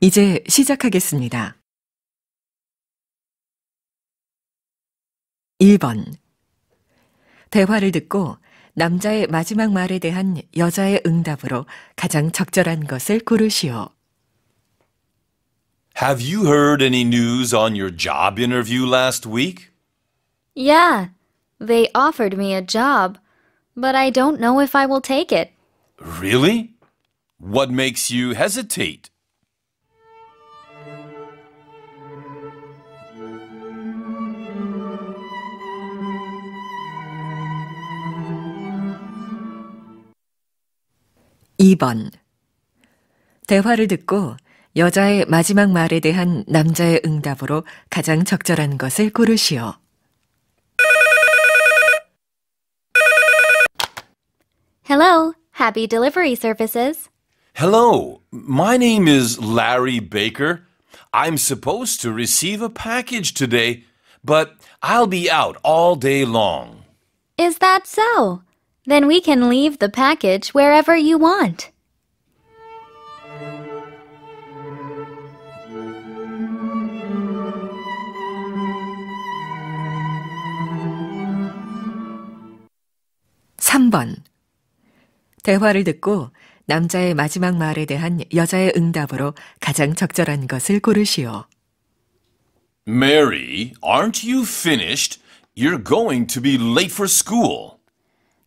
이제 시작하겠습니다. 1번. 대화를 듣고 남자의 마지막 말에 대한 여자의 응답으로 가장 적절한 것을 고르시오. Have you heard any news on your job interview last week? Yeah, they offered me a job, but I don't know if I will take it. Really? What makes you hesitate? 2번. 대화를 듣고 여자의 마지막 말에 대한 남자의 응답으로 가장 적절한 것을 고르시오. 고르시오. 'Hello, Happy Delivery Services.' Hello, my name is Larry Baker. I'm supposed to receive a package today, but I'll be out all day long. Is that so? Then we can leave the package wherever you want. (3번) 대화를 듣고 남자의 마지막 말에 대한 여자의 응답으로 가장 적절한 것을 고르시오. Mary, aren't you finished? You're going to be late for school.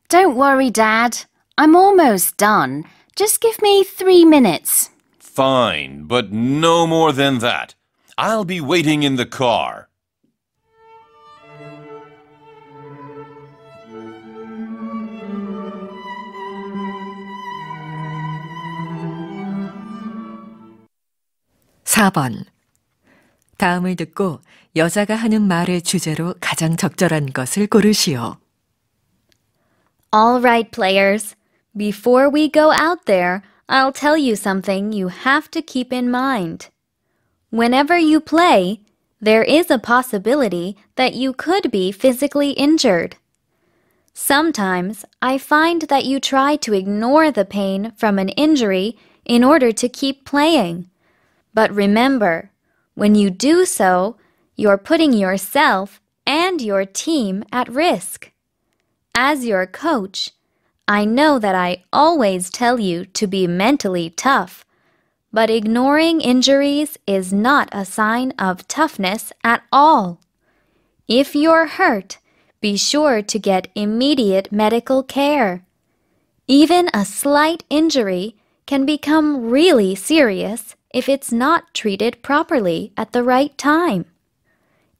Don't worry, Dad. I'm almost done. Just give me three minutes. Fine, but no more than that. I'll be waiting in the car. (4번) 다음을 듣고 여자가 하는 말의 주제로 가장 적절한 것을 고르시오. All right, players. Before we go out there, I'll tell you something you have to keep in mind. Whenever you play, there is a possibility that you could be physically injured. Sometimes I find that you try to ignore the pain from an injury in order to keep playing. But remember, when you do so, you're putting yourself and your team at risk. As your coach, I know that I always tell you to be mentally tough, but ignoring injuries is not a sign of toughness at all. If you're hurt, be sure to get immediate medical care. Even a slight injury can become really serious if it's not treated properly at the right time.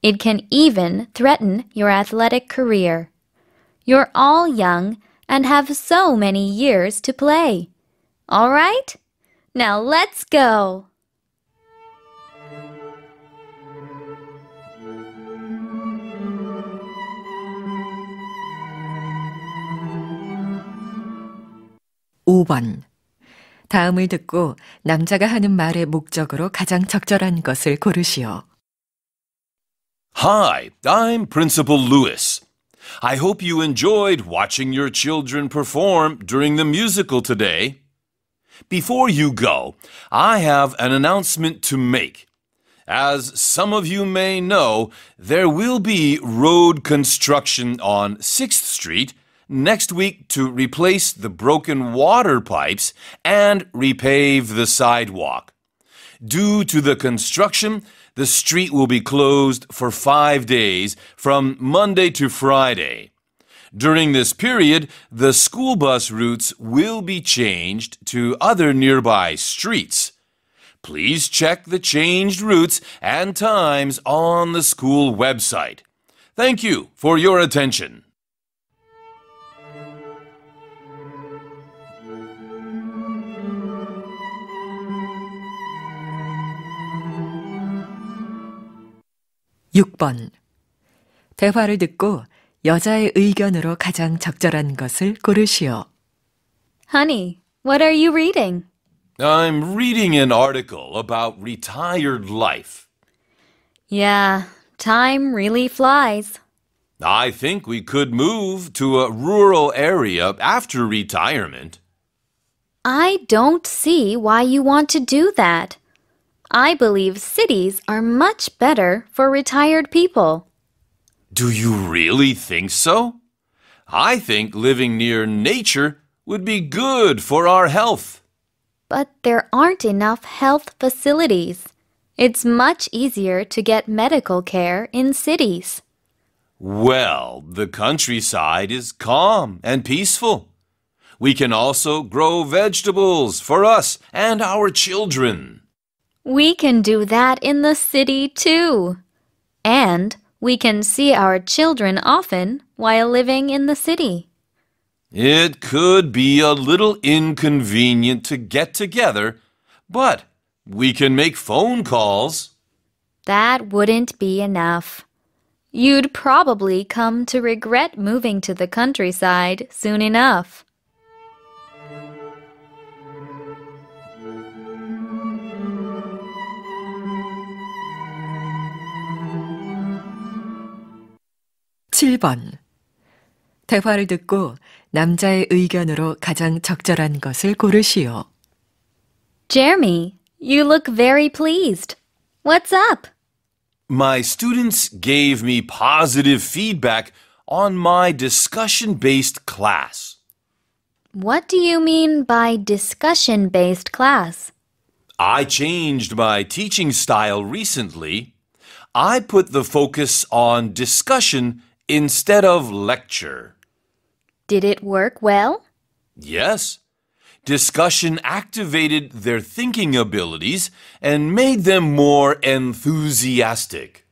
It can even threaten your athletic career. You're all young and have so many years to play. All right? Now let's go! (5번) 다음을 듣고 남자가 하는 말의 목적으로 가장 적절한 것을 고르시오. Hi, I'm Principal Lewis. I hope you enjoyed watching your children perform during the musical today. Before you go, I have an announcement to make. As some of you may know, there will be road construction on 6th Street next week to replace the broken water pipes and repave the sidewalk. Due to the construction, the street will be closed for five days from Monday to Friday. During this period, the school bus routes will be changed to other nearby streets. Please check the changed routes and times on the school website. Thank you for your attention. 6번. 대화를 듣고 여자의 의견으로 가장 적절한 것을 고르시오. Honey, what are you reading? I'm reading an article about retired life. Yeah, time really flies. I think we could move to a rural area after retirement. I don't see why you want to do that. I believe cities are much better for retired people. Do you really think so? I think living near nature would be good for our health. But there aren't enough health facilities. It's much easier to get medical care in cities. Well, the countryside is calm and peaceful. We can also grow vegetables for us and our children. We can do that in the city too. And we can see our children often while living in the city. It could be a little inconvenient to get together, but we can make phone calls. That wouldn't be enough. You'd probably come to regret moving to the countryside soon enough. 7번. 대화를 듣고 남자의 의견으로 가장 적절한 것을 고르시오. Jeremy, you look very pleased. What's up? My students gave me positive feedback on my discussion based class. What do you mean by discussion based class? I changed my teaching style recently. I put the focus on discussion instead of lecture. Did it work well? Yes. Discussion activated their thinking abilities and made them more enthusiastic.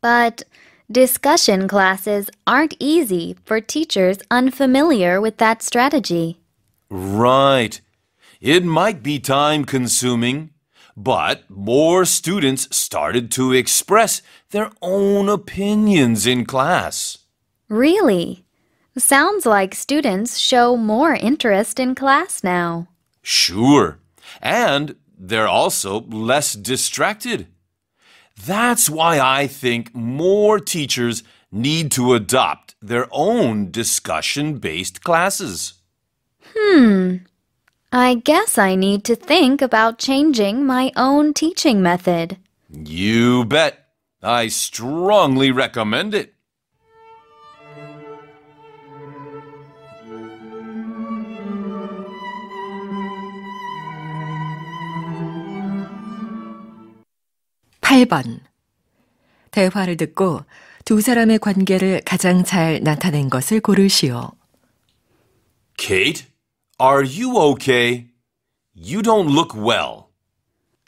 But discussion classes aren't easy for teachers unfamiliar with that strategy. Right. It might be time consuming. But more students started to express their own opinions in class. Really? Sounds like students show more interest in class now. Sure. And they're also less distracted. That's why I think more teachers need to adopt their own discussion based classes. Hmm. I guess I need to think about changing my own teaching method. You bet. I strongly recommend it. (8번) 대화를 듣고 두 사람의 관계를 가장 잘 나타낸 것을 고르시오. Kate, are you okay? You don't look well.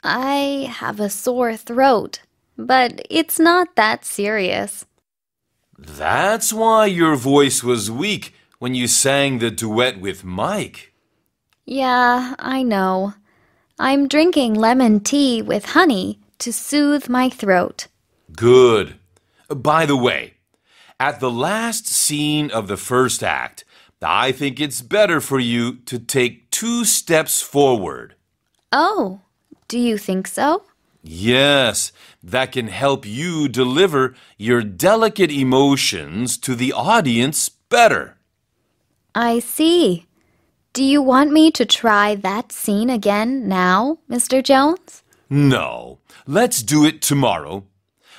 I have a sore throat, but it's not that serious. That's why your voice was weak when you sang the duet with Mike. Yeah, I know. I'm drinking lemon tea with honey to soothe my throat. Good. By the way, at the last scene of the first act, I think it's better for you to take two steps forward. Oh, do you think so? Yes, that can help you deliver your delicate emotions to the audience better. I see. Do you want me to try that scene again now, Mr. Jones? No, let's do it tomorrow.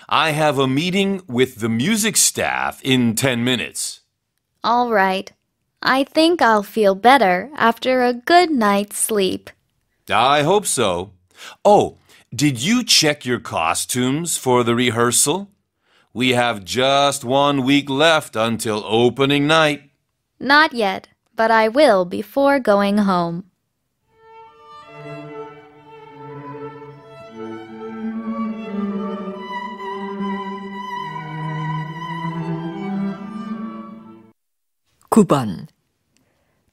I have a meeting with the music staff in 10 minutes. All right. I think I'll feel better after a good night's sleep. I hope so. Oh, did you check your costumes for the rehearsal? We have just one week left until opening night. Not yet, but I will before going home. (9번)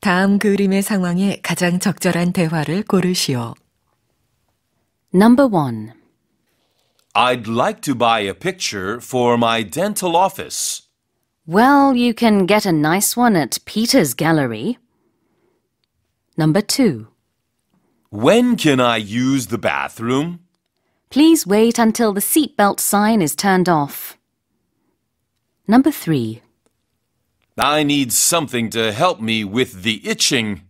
다음 그림의 상황에 가장 적절한 대화를 고르시오. Number 1. I'd like to buy a picture for my dental office. Well, you can get a nice one at Peter's Gallery. Number 2. When can I use the bathroom? Please wait until the seatbelt sign is turned off. Number 3. I need something to help me with the itching.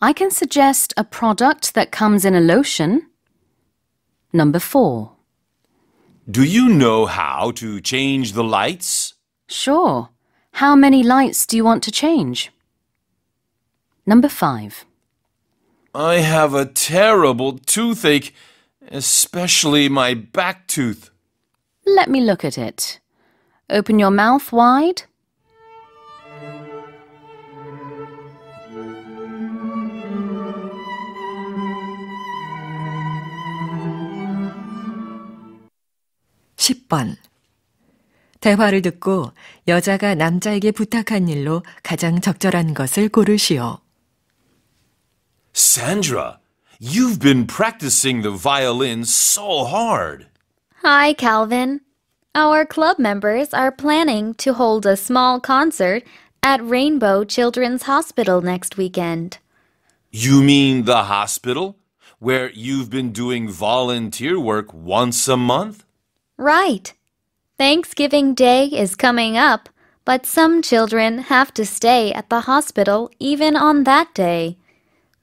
I can suggest a product that comes in a lotion. Number four. Do you know how to change the lights? Sure. How many lights do you want to change? Number five. I have a terrible toothache, especially my back tooth. Let me look at it. Open your mouth wide. 10번. 대화를 듣고 여자가 남자에게 부탁한 일로 가장 적절한 것을 고르시오. Sandra, you've been practicing the violin so hard. Hi, Calvin. Our club members are planning to hold a small concert at Rainbow Children's Hospital next weekend. You mean the hospital? Where you've been doing volunteer work once a month? Right. Thanksgiving Day is coming up, but some children have to stay at the hospital even on that day.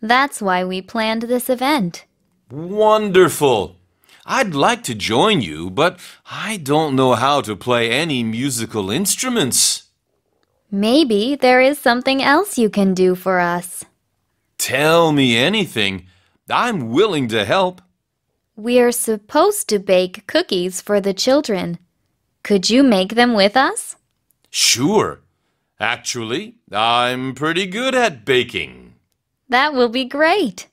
That's why we planned this event. Wonderful! I'd like to join you, but I don't know how to play any musical instruments. Maybe there is something else you can do for us. Tell me anything. I'm willing to help. We're supposed to bake cookies for the children. Could you make them with us? Sure. Actually, I'm pretty good at baking. That will be great.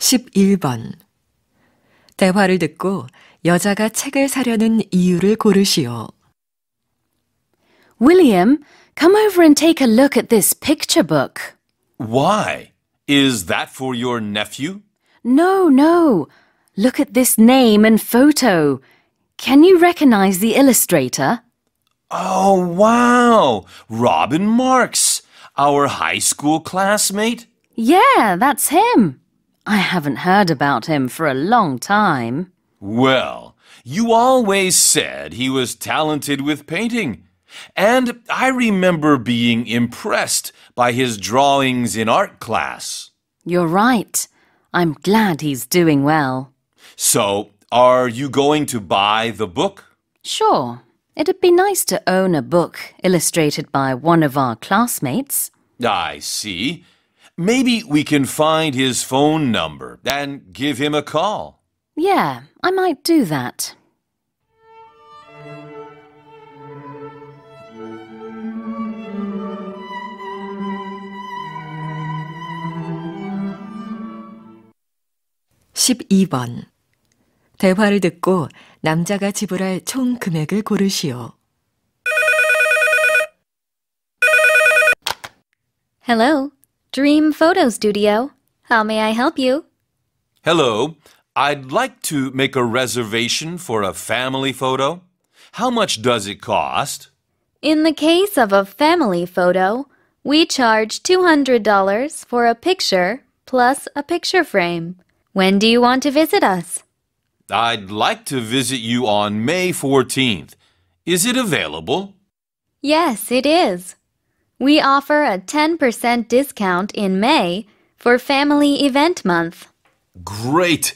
(11번) 대화를 듣고 여자가 책을 사려는 이유를 고르시오. William, come over and take a look at this picture book. Why? Is that for your nephew? No, no. Look at this name and photo. Can you recognize the illustrator? Oh, wow! Robin Marks, our high school classmate. Yeah, that's him. I haven't heard about him for a long time. Well, you always said he was talented with painting. And I remember being impressed by his drawings in art class. You're right. I'm glad he's doing well. So, are you going to buy the book? Sure. It'd be nice to own a book illustrated by one of our classmates. I see. Maybe we can find his phone number and give him a call. Yeah, I might do that. (12번) 대화를 듣고 남자가 지불할 총 금액을 고르시오. Hello, Dream Photo Studio. How may I help you? Hello. I'd like to make a reservation for a family photo. How much does it cost? In the case of a family photo, we charge $200 for a picture plus a picture frame. When do you want to visit us? I'd like to visit you on May 14th. Is it available? Yes, it is. We offer a 10% discount in May for Family Event Month. Great!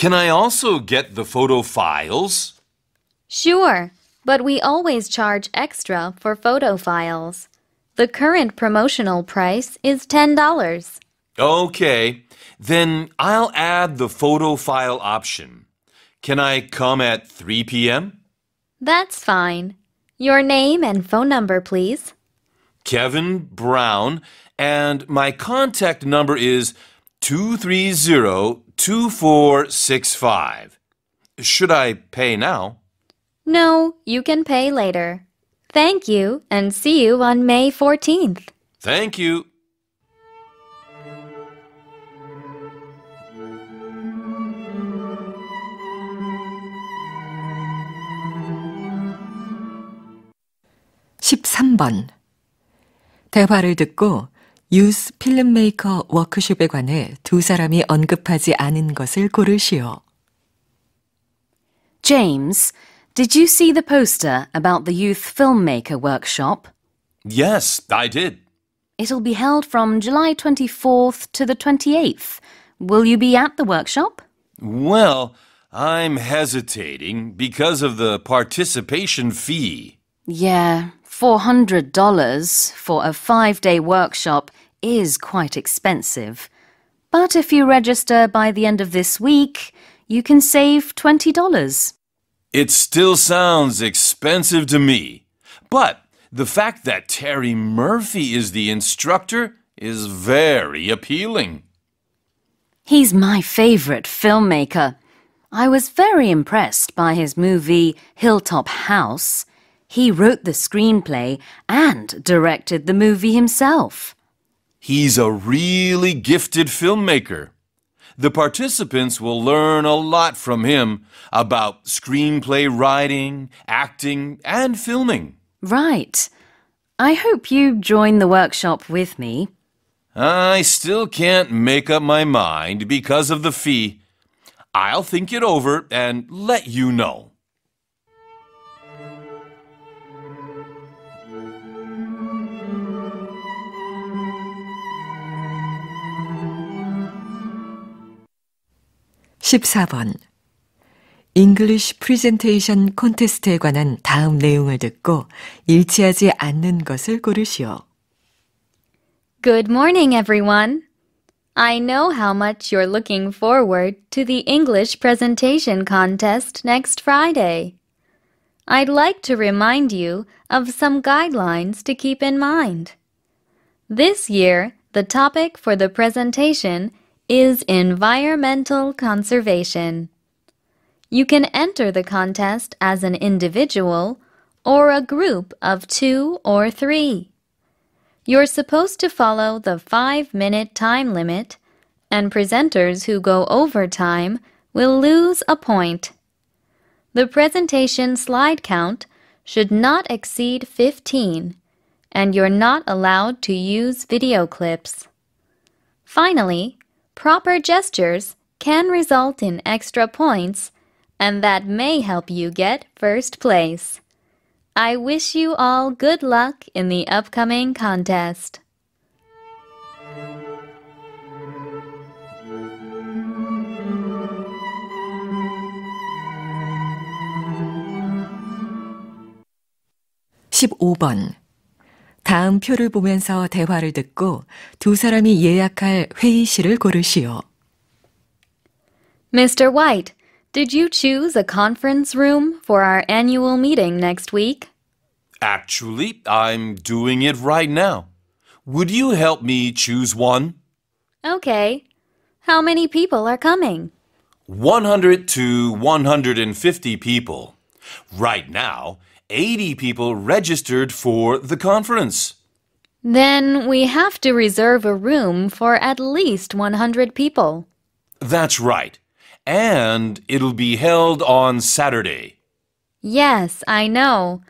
Can I also get the photo files? Sure, but we always charge extra for photo files. The current promotional price is $10. Okay, then I'll add the photo file option. Can I come at 3 p.m.? That's fine. Your name and phone number, please. Kevin Brown, and my contact number is 230-2465. Should I pay now? No, you can pay later. Thank you and see you on May 14th. Thank you. (13번) 대화를 듣고 유스 필름메이커 워크숍에 관해 두 사람이 언급하지 않은 것을 고르시오. James, did you see the poster about the youth filmmaker workshop? Yes, I did. It'll be held from July 24th to the 28th. Will you be at the workshop? Well, I'm hesitating because of the participation fee. Yeah, $400 for a five-day workshop is quite expensive. But if you register by the end of this week, you can save $20. It still sounds expensive to me. But the fact that Terry Murphy is the instructor is very appealing. He's my favorite filmmaker. I was very impressed by his movie Hilltop House he wrote the screenplay and directed the movie himself. He's a really gifted filmmaker. The participants will learn a lot from him about screenplay writing, acting, and filming. Right. I hope you join the workshop with me. I still can't make up my mind because of the fee. I'll think it over and let you know. 14번. English Presentation Contest에 관한 다음 내용을 듣고 일치하지 않는 것을 고르시오. Good morning, everyone. I know how much you're looking forward to the English presentation contest next Friday. I'd like to remind you of some guidelines to keep in mind. This year, the topic for the presentation is environmental conservation. You can enter the contest as an individual or a group of two or three. You're supposed to follow the five-minute time limit, and presenters who go over time will lose a point. The presentation slide count should not exceed 15, and you're not allowed to use video clips. Finally, Proper gestures can result in extra points, and that may help you get first place. I wish you all good luck in the upcoming contest. 다음 표를 보면서 대화를 듣고 두 사람이 예약할 회의실을 고르시오. Mr. White, did you choose a conference room for our annual meeting next week? Actually, I'm doing it right now. Would you help me choose one? Okay. How many people are coming? 100 to 150 people. Right now, 80 people registered for the conference. Then we have to reserve a room for at least 100 people. That's right. And it'll be held on Saturday. Yes, I know.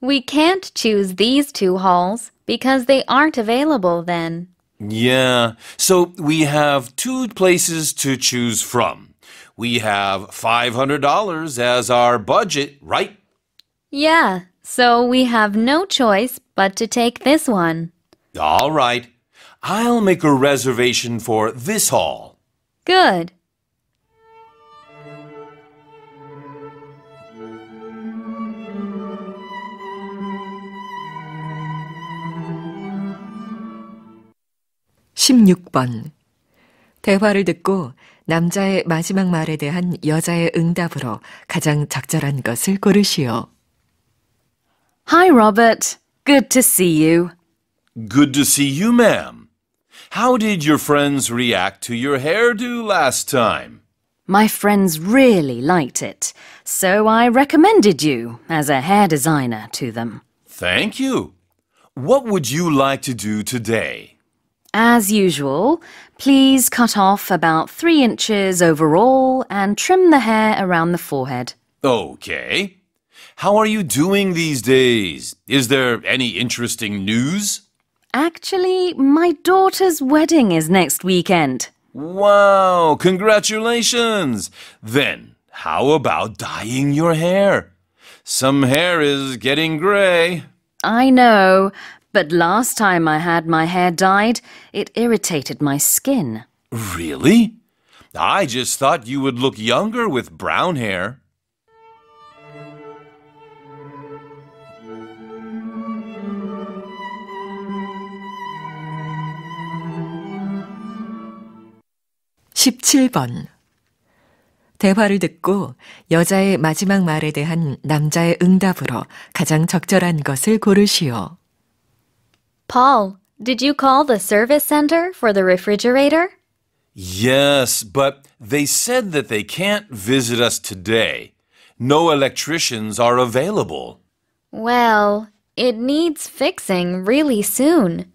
We can't choose these two halls because they aren't available then. Yeah, so we have two places to choose from. We have $500 as our budget, right? Yeah, so we have no choice but to take this one. All right. I'll make a reservation for this hall. Good. Sixteen. 대화를 듣고 남자의 마지막 말에 대한 여자의 응답으로 가장 적절한 것을 고르시오. Hi, Robert. Good to see you. Good to see you, ma'am. How did your friends react to your hairdo last time? My friends really liked it, so I recommended you as a hair designer to them. Thank you. What would you like to do today? As usual, please cut off about three inches overall and trim the hair around the forehead. Okay. How are you doing these days? Is there any interesting news? Actually, my daughter's wedding is next weekend. Wow, congratulations! Then, how about dyeing your hair? Some hair is getting grey. I know, but last time I had my hair dyed, it irritated my skin. Really? I just thought you would look younger with brown hair. 17번. 대화를 듣고 여자의 마지막 말에 대한 남자의 응답으로 가장 적절한 것을 고르시오. Paul, did you call the service center for the refrigerator? Yes, but they said that they can't visit us today. No electricians are available. Well, it needs fixing really soon.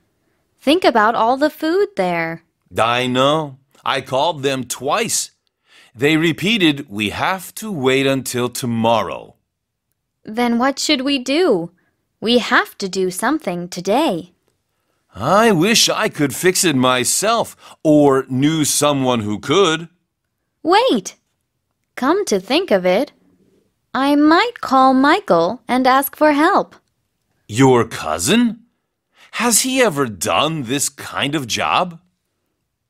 Think about all the food there. I know. I called them twice. They repeated, We have to wait until tomorrow. Then what should we do? We have to do something today. I wish I could fix it myself or knew someone who could. Wait! Come to think of it, I might call Michael and ask for help. Your cousin? Has he ever done this kind of job?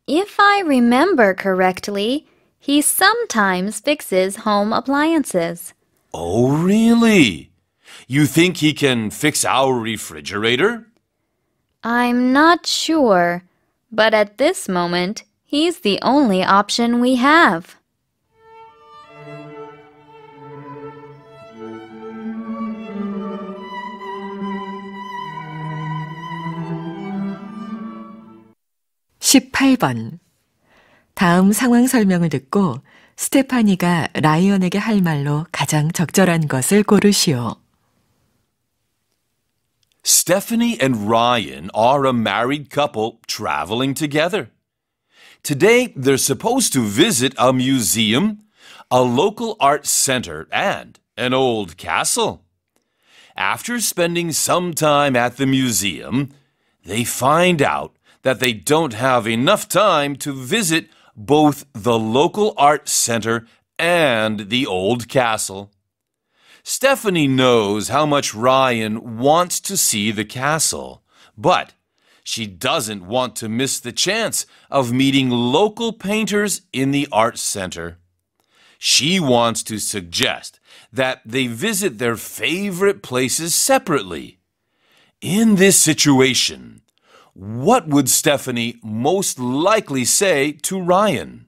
If I remember correctly, he sometimes fixes home appliances. Oh, really? You think he can fix our refrigerator? I'm not sure, but at this moment, he's the only option we have. 18번. 다음 상황 설명을 듣고 스테파니가 라이언에게 할 말로 가장 적절한 것을 고르시오. Stephanie and Ryan are a married couple traveling together. Today, they're supposed to visit a museum, a local art center, and an old castle. After spending some time at the museum, they find out that they don't have enough time to visit both the local art center and the old castle. Stephanie knows how much Ryan wants to see the castle, but she doesn't want to miss the chance of meeting local painters in the art center. She wants to suggest that they visit their favorite places separately. In this situation, what would Stephanie most likely say to Ryan?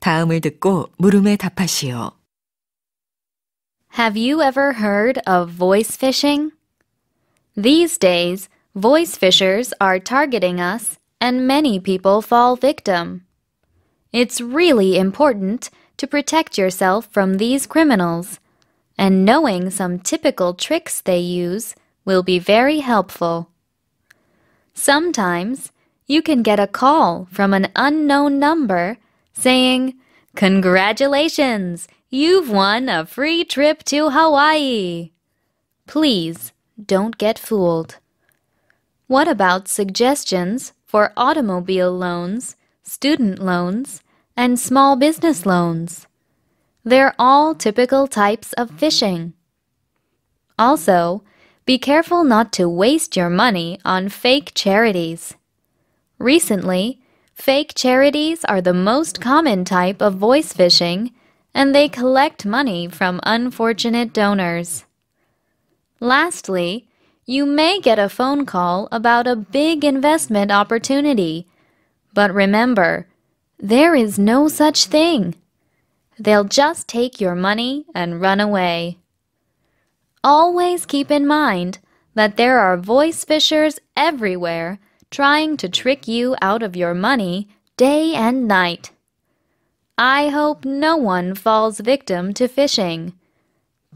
다음을 듣고 물음에 답하시오. Have you ever heard of voice fishing? These days, voice fishers are targeting us and many people fall victim. It's really important to protect yourself from these criminals, and knowing some typical tricks they use will be very helpful. Sometimes you can get a call from an unknown number saying, Congratulations! You've won a free trip to Hawaii! Please don't get fooled. What about suggestions for automobile loans, student loans, and small business loans. They're all typical types of phishing. Also, be careful not to waste your money on fake charities. Recently, fake charities are the most common type of voice phishing, and they collect money from unfortunate donors. Lastly, you may get a phone call about a big investment opportunity. But remember, there is no such thing. They'll just take your money and run away. Always keep in mind that there are voice fishers everywhere trying to trick you out of your money day and night. I hope no one falls victim to phishing.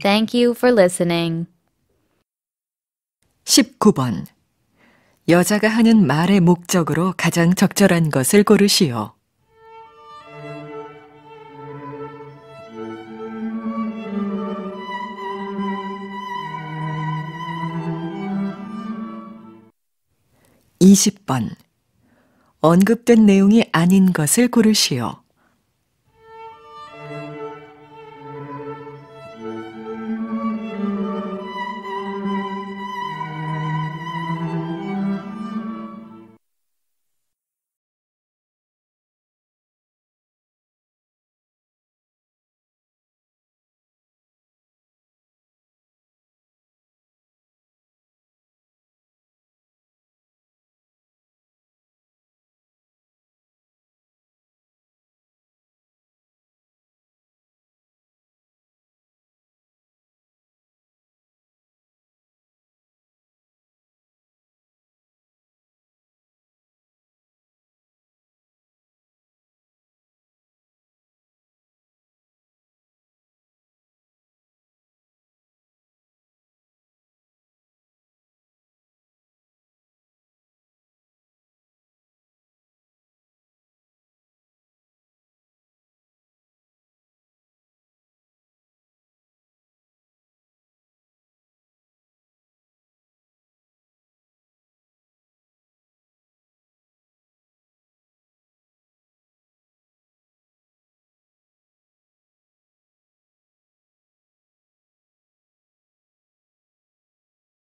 Thank you for listening. 19번. 여자가 하는 말의 목적으로 가장 적절한 것을 고르시오. (20번) 언급된 내용이 아닌 것을 고르시오.